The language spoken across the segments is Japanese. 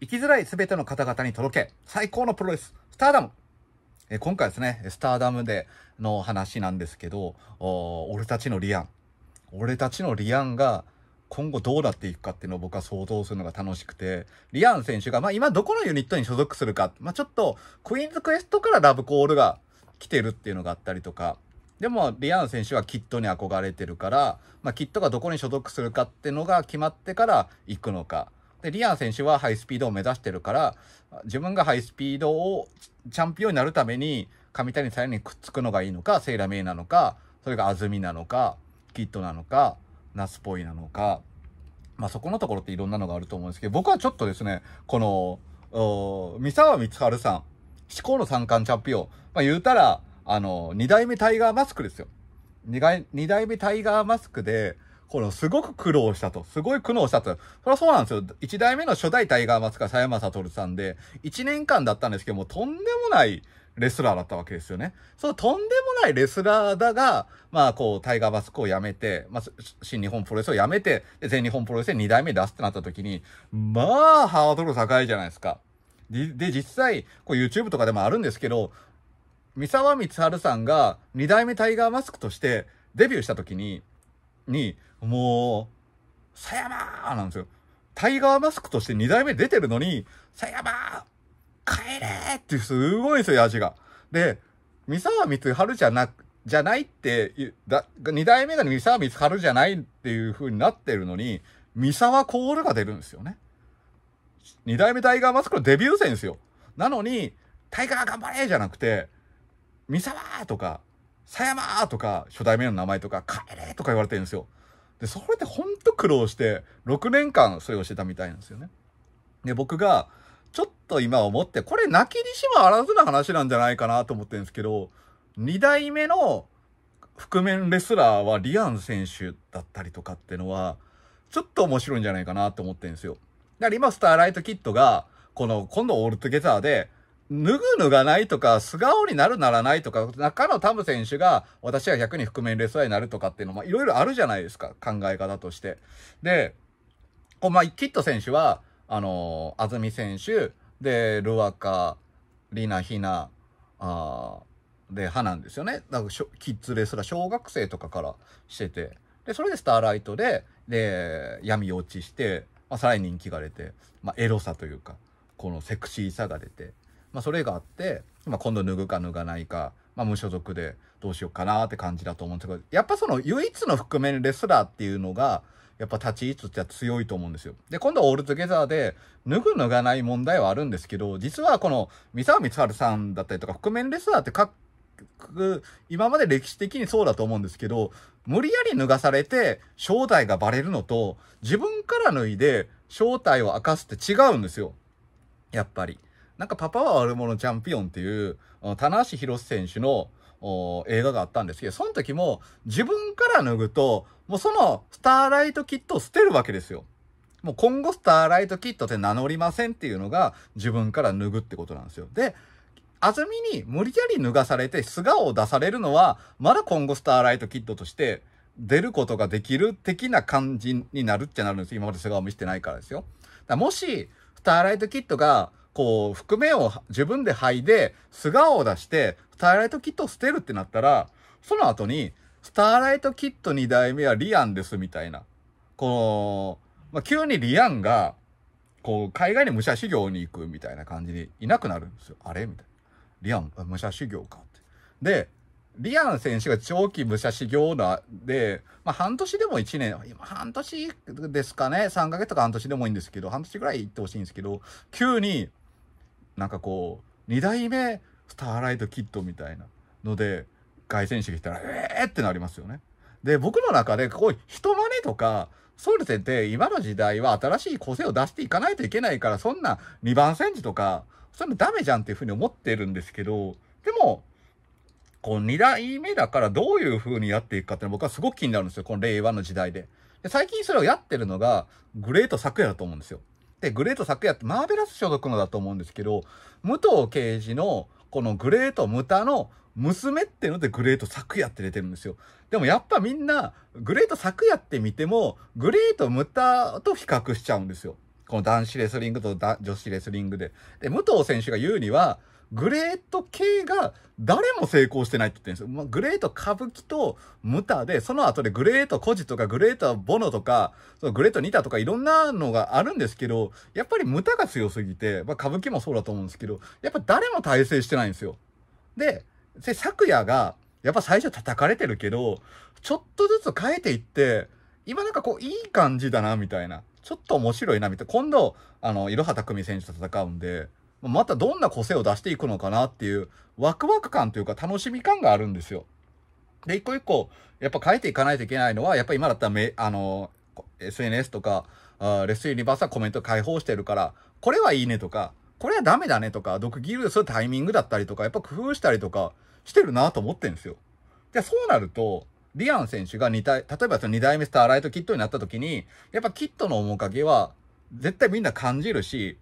生きづらい全ての方々に届け、最高のプロレス、スターダムえ今回ですね、スターダムでの話なんですけど、俺たちのリアン。俺たちのリアンが今後どうなっていくかっていうのを僕は想像するのが楽しくて、リアン選手が、まあ今どこのユニットに所属するか、まあちょっとクイーンズクエストからラブコールが来てるっていうのがあったりとか、でもリアン選手はキットに憧れてるから、まあキットがどこに所属するかっていうのが決まってから行くのか、で、リアン選手はハイスピードを目指してるから、自分がハイスピードをチャンピオンになるために、上谷さんにくっつくのがいいのか、セイラメイなのか、それが安住なのか、キットなのか、ナスポイなのか、まあ、そこのところっていろんなのがあると思うんですけど、僕はちょっとですね、この、三沢光晴さん、至高の三冠チャンピオン、まあ、言うたら、あの、二代目タイガーマスクですよ。二代目タイガーマスクで、これすごく苦労したと。すごい苦悩したと。それはそうなんですよ。一代目の初代タイガー松川佐山悟さんで、一年間だったんですけども、とんでもないレスラーだったわけですよね。そのとんでもないレスラーだが、まあこう、タイガーマスクを辞めて、まあ、新日本プロレスを辞めて、全日本プロレスで2代目出すってなった時に、まあ、ハードル高いじゃないですか。で、で実際、こう YouTube とかでもあるんですけど、三沢光晴さんが2代目タイガーマスクとしてデビューした時に、に、もう、さやまーなんですよ。タイガーマスクとして2代目出てるのに、さやまー帰れーってすごいんですよ、味が。で、三沢光春じゃなじゃないって、だ2代目が三沢光春じゃないっていう風になってるのに、三沢コールが出るんですよね。2代目タイガーマスクのデビュー戦ですよ。なのに、タイガー頑張れじゃなくて、三沢とか、狭山とか、初代目の名前とか、帰れとか言われてるんですよ。で、それでほんと苦労して、6年間それをしてたみたいなんですよね。で、僕が、ちょっと今思って、これ泣きにしもあらずな話なんじゃないかなと思ってるんですけど、2代目の覆面レスラーはリアン選手だったりとかってのは、ちょっと面白いんじゃないかなと思ってるんですよ。だから今、スターライトキッドが、この、今度オールトゲザーで、脱ぐ脱がないとか、素顔になるならないとか、中野タム選手が、私は100に覆面レスラーになるとかっていうのも、いろいろあるじゃないですか、考え方として。で、こう、まあ、キット選手は、あのー、安住選手、で、ルアカ、リナ、ヒナ、あで、派なんですよね。だからキッズレスラー、小学生とかからしてて。で、それでスターライトで、で、闇落ちして、まあ、さらに人気が出て、まあ、エロさというか、このセクシーさが出て、まあ、それがあって、まあ、今度脱ぐか脱がないか、まあ、無所属でどうしようかなって感じだと思うんですけど、やっぱその唯一の覆面レスラーっていうのが、やっぱ立ち位置って強いと思うんですよ。で、今度オールトゲザーで、脱ぐ脱がない問題はあるんですけど、実はこの三沢光晴さんだったりとか、覆面レスラーって各、今まで歴史的にそうだと思うんですけど、無理やり脱がされて正体がバレるのと、自分から脱いで正体を明かすって違うんですよ。やっぱり。なんかパパは悪者チャンピオンっていう、棚橋博選手の映画があったんですけど、その時も自分から脱ぐと、もうそのスターライトキットを捨てるわけですよ。もう今後スターライトキットって名乗りませんっていうのが自分から脱ぐってことなんですよ。で、安住に無理やり脱がされて素顔を出されるのは、まだ今後スターライトキットとして出ることができる的な感じになるってなるんです今まで素顔を見せてないからですよ。だもし、スターライトキットがこう、覆面を自分で剥いで、素顔を出して、スターライトキットを捨てるってなったら、その後に、スターライトキット2代目はリアンですみたいな。この、まあ、急にリアンが、こう、海外に武者修行に行くみたいな感じにいなくなるんですよ。あれみたいな。リアン、武者修行かって。で、リアン選手が長期武者修行なで、まあ、半年でも1年、今半年ですかね、3ヶ月とか半年でもいいんですけど、半年ぐらい行ってほしいんですけど、急になんかこう、2代目スターライトキッドみたいなので、外選手が来たら、えーってなりますよね。で、僕の中で、こう、人真似とか、ソルテって今の時代は新しい個性を出していかないといけないから、そんな2番戦時とか、そんなダメじゃんっていうふうに思ってるんですけど、でも、こう2代目だからどういうふうにやっていくかっていうのは僕はすごく気になるんですよ。この令和の時代で。で最近それをやってるのが、グレート昨夜だと思うんですよ。ってグレート昨夜ってマーベラス所属のだと思うんですけど、武藤刑事のこのグレートムタの娘っていうのでグレート昨夜って出てるんですよ。でもやっぱみんなグレート昨夜って見てもグレートムタと比較しちゃうんですよ。この男子レスリングと女子レスリングで。で、武藤選手が言うには、グレート系が誰も成功してないって言ってるんですよ。まグレート歌舞伎とムタで、その後でグレート孤児とかグレートボノとか、そのグレートニタとかいろんなのがあるんですけど、やっぱりムタが強すぎて、まあ、歌舞伎もそうだと思うんですけど、やっぱ誰も対戦してないんですよ。で、で昨夜が、やっぱ最初叩かれてるけど、ちょっとずつ変えていって、今なんかこういい感じだな、みたいな。ちょっと面白いな、みたいな。今度、あの、いろはたくみ選手と戦うんで、またどんな個性を出していくのかなっていうワクワク感というか楽しみ感があるんですよ。で、一個一個、やっぱ変えていかないといけないのは、やっぱ今だったらめ、あの、SNS とか、あレスリユニバースはコメント開放してるから、これはいいねとか、これはダメだねとか、毒そうするタイミングだったりとか、やっぱ工夫したりとかしてるなと思ってるんですよ。で、そうなると、リアン選手が2体、例えばその2代目スターライトキットになった時に、やっぱキットの面影は絶対みんな感じるし、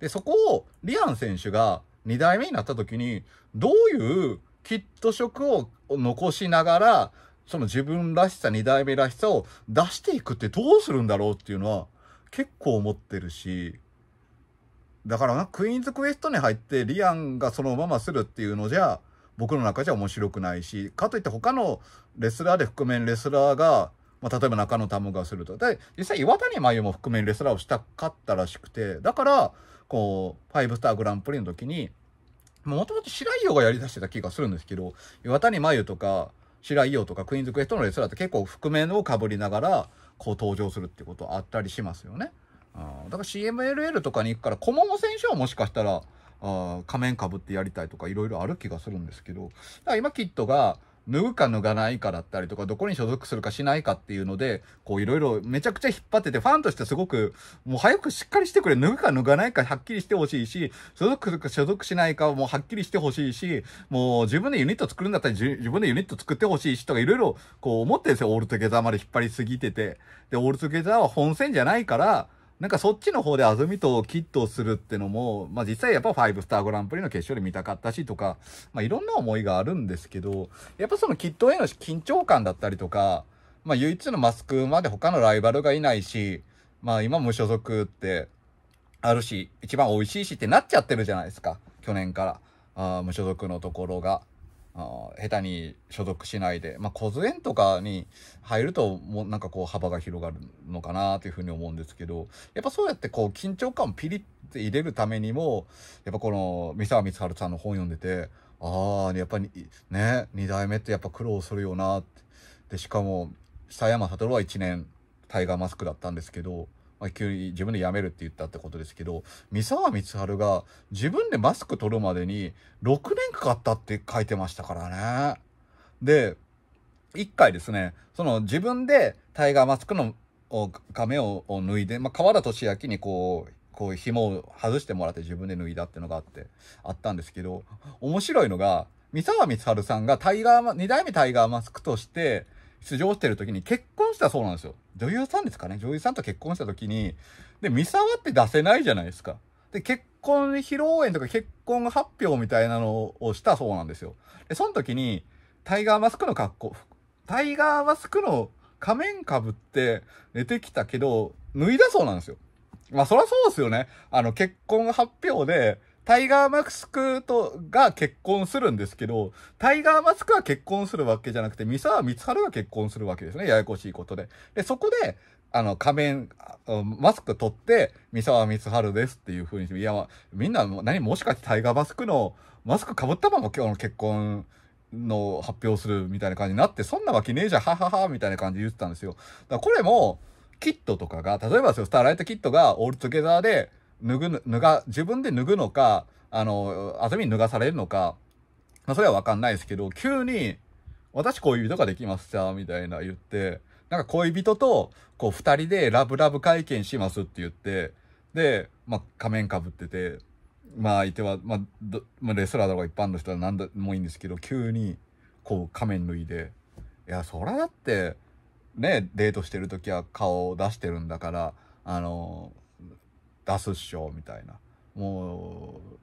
で、そこをリアン選手が2代目になった時に、どういうキット色を残しながら、その自分らしさ、2代目らしさを出していくってどうするんだろうっていうのは結構思ってるし、だからな、クイーンズクエストに入ってリアンがそのままするっていうのじゃ、僕の中じゃ面白くないし、かといって他のレスラーで覆面レスラーが、まあ、例えば中野タムがすると。で、実際岩谷真由も覆面レスラーをしたかったらしくて、だから、こう、ファイブスターグランプリの時に、もともと白井洋がやりだしてた気がするんですけど、岩谷真由とか、白井洋とか、クイーンズクエストのレスラーって結構覆面をかぶりながら、こう登場するってことあったりしますよね。あだから CMLL とかに行くから、小桃選手はもしかしたら、あ仮面かぶってやりたいとかいろいろある気がするんですけど、だから今キッドが、脱ぐか脱がないかだったりとか、どこに所属するかしないかっていうので、こういろいろめちゃくちゃ引っ張ってて、ファンとしてすごく、もう早くしっかりしてくれ、脱ぐか脱がないかはっきりしてほしいし、所属するか所属しないかもうはっきりしてほしいし、もう自分でユニット作るんだったら自分でユニット作ってほしいしとかいろいろこう思ってるんですよ、オールトゲザーまで引っ張りすぎてて。で、オールトゲザーは本戦じゃないから、なんかそっちの方で安住とキットをするってのも、まあ実際やっぱ5スターグランプリの決勝で見たかったしとか、まあいろんな思いがあるんですけど、やっぱそのキットへの緊張感だったりとか、まあ唯一のマスクまで他のライバルがいないし、まあ今無所属ってあるし、一番美味しいしってなっちゃってるじゃないですか、去年から。あ無所属のところが。あ下手に所属しないで、まあ、小津園とかに入るともうなんかこう幅が広がるのかなというふうに思うんですけどやっぱそうやってこう緊張感をピリッて入れるためにもやっぱこの三沢光晴さんの本読んでてああやっぱりね二代目ってやっぱ苦労するよなってでしかも久山悟は1年タイガーマスクだったんですけどまあ、急に自分で辞めるって言ったってことですけど、三沢光晴が自分でマスク取るまでに6年かかったって書いてましたからね。で、一回ですね、その自分でタイガーマスクの面を脱いで、まあ、川田俊明にこう、こう紐を外してもらって自分で脱いだってのがあって、あったんですけど、面白いのが、三沢光晴さんがタイガー、二代目タイガーマスクとして、出場してる時に結婚したそうなんですよ。女優さんですかね女優さんと結婚した時に、で、三沢って出せないじゃないですか。で、結婚披露宴とか結婚発表みたいなのをしたそうなんですよ。で、その時に、タイガーマスクの格好、タイガーマスクの仮面かぶって寝てきたけど、脱いだそうなんですよ。まあ、そゃそうですよね。あの、結婚発表で、タイガー・マスクと、が結婚するんですけど、タイガー・マスクは結婚するわけじゃなくて、三沢光ルが結婚するわけですね。ややこしいことで。で、そこで、あの、仮面、マスク取って、三沢光ルですっていう風にして、いや、みんな、何もしかしてタイガー・マスクの、マスク被ったまま今日の結婚、の発表するみたいな感じになって、そんなわけねえじゃん、ははは、みたいな感じで言ってたんですよ。だからこれも、キットとかが、例えばですよ、スターライトキットがオールトゲザーで、脱ぐ、脱が、自分で脱ぐのか、あの、あずみ脱がされるのか、まあ、それはわかんないですけど、急に、私恋人ができました、みたいな言って、なんか恋人と、こう、二人でラブラブ会見しますって言って、で、まあ、仮面かぶってて、まあ、相手は、まあ、まあ、レスラーだろうが一般の人は何でもいいんですけど、急に、こう、仮面脱いで、いや、そらだって、ね、デートしてる時は顔を出してるんだから、あのー出すっしょみたいなもう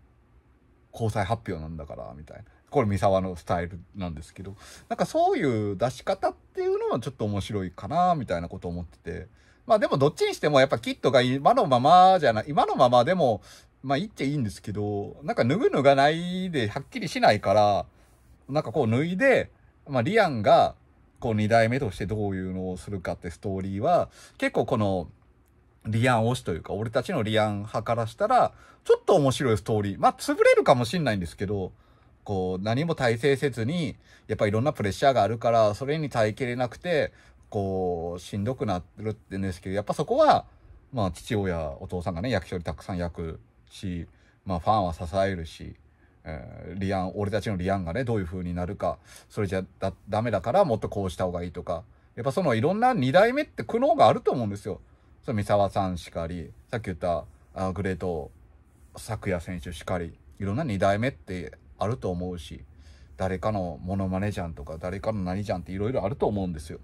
交際発表なんだからみたいなこれ三沢のスタイルなんですけどなんかそういう出し方っていうのはちょっと面白いかなみたいなこと思っててまあでもどっちにしてもやっぱキットが今のままじゃない今のままでもまあ言っていいんですけどなんか脱ぐ脱がないではっきりしないからなんかこう脱いで、まあ、リアンがこう2代目としてどういうのをするかってストーリーは結構このリアン推しというか、俺たちのリアン派からしたら、ちょっと面白いストーリー。まあ、潰れるかもしんないんですけど、こう、何も体制せずに、やっぱいろんなプレッシャーがあるから、それに耐えきれなくて、こう、しんどくなってるってんですけど、やっぱそこは、まあ、父親、お父さんがね、役所にたくさん焼くし、まあ、ファンは支えるし、えー、リアン、俺たちのリアンがね、どういう風になるか、それじゃだ、ダメだから、もっとこうした方がいいとか、やっぱそのいろんな2代目って苦悩があると思うんですよ。その三沢さんしかり、さっき言ったあグレート昨夜選手しかり、いろんな2代目ってあると思うし、誰かのモノマネじゃんとか、誰かの何じゃんっていろいろあると思うんですよ。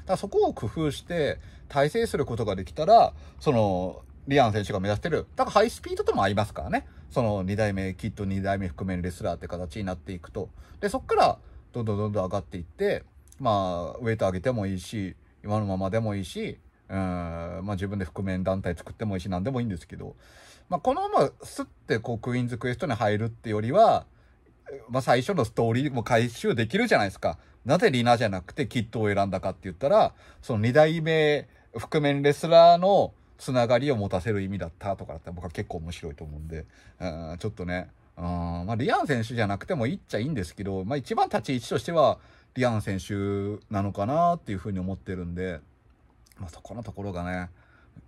だからそこを工夫して体制することができたら、その、リアン選手が目指してる、だからハイスピードとも合いますからね。その2代目、きっと2代目含めるレスラーって形になっていくと。で、そっからどんどんどんどん上がっていって、まあ、ウェイト上げてもいいし、今のままでもいいし、うんまあ、自分で覆面団体作ってもいいし何でもいいんですけど、まあ、このまますってこうクイーンズクエストに入るってよりは、まあ、最初のストーリーも回収できるじゃないですか。なぜリナじゃなくてキットを選んだかって言ったら、その2代目覆面レスラーのつながりを持たせる意味だったとかだったら僕は結構面白いと思うんで、うん、ちょっとね、うんまあ、リアン選手じゃなくてもいいっちゃいいんですけど、まあ、一番立ち位置としてはリアン選手なのかなっていうふうに思ってるんで、まあ、そこのところがね、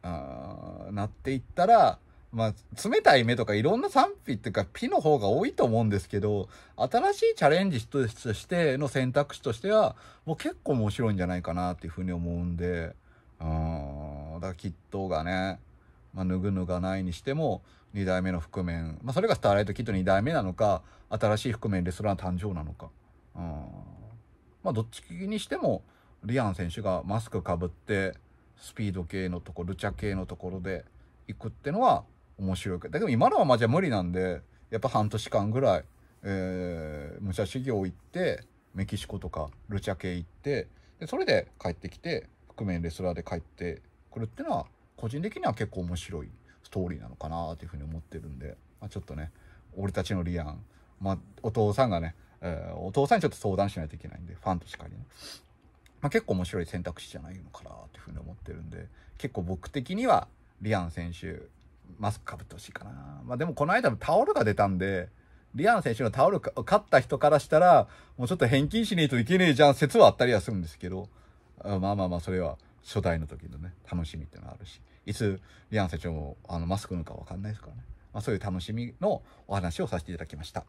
あなっていったら、まあ、冷たい目とかいろんな賛否っていうか、ピの方が多いと思うんですけど、新しいチャレンジとしての選択肢としては、もう結構面白いんじゃないかなっていうふうに思うんで、うん、だからきっとがね、まあ、ぬぐぬがないにしても、2代目の覆面、まあ、それがスターライトキット2代目なのか、新しい覆面レストラン誕生なのか、うん、まあ、どっちにしても、リアン選手がマスクかぶってスピード系のとこルチャ系のところで行くってのは面白いけどでも今のままじゃ無理なんでやっぱ半年間ぐらい、えー、武者修行行ってメキシコとかルチャ系行ってでそれで帰ってきて覆面レスラーで帰ってくるってのは個人的には結構面白いストーリーなのかなというふうに思ってるんで、まあ、ちょっとね俺たちのリアン、まあ、お父さんがね、えー、お父さんにちょっと相談しないといけないんでファンとしかにねまあ、結構面白い選択肢じゃないのかなっていうふうに思ってるんで、結構僕的には、リアン選手、マスクかぶってほしいかな。まあでもこの間もタオルが出たんで、リアン選手のタオルか、勝った人からしたら、もうちょっと返金しないといけねえじゃん説はあったりはするんですけど、あまあまあまあ、それは初代の時のね、楽しみっていうのはあるし、いつリアン選手もあのマスクのかわかんないですからね。まあそういう楽しみのお話をさせていただきました。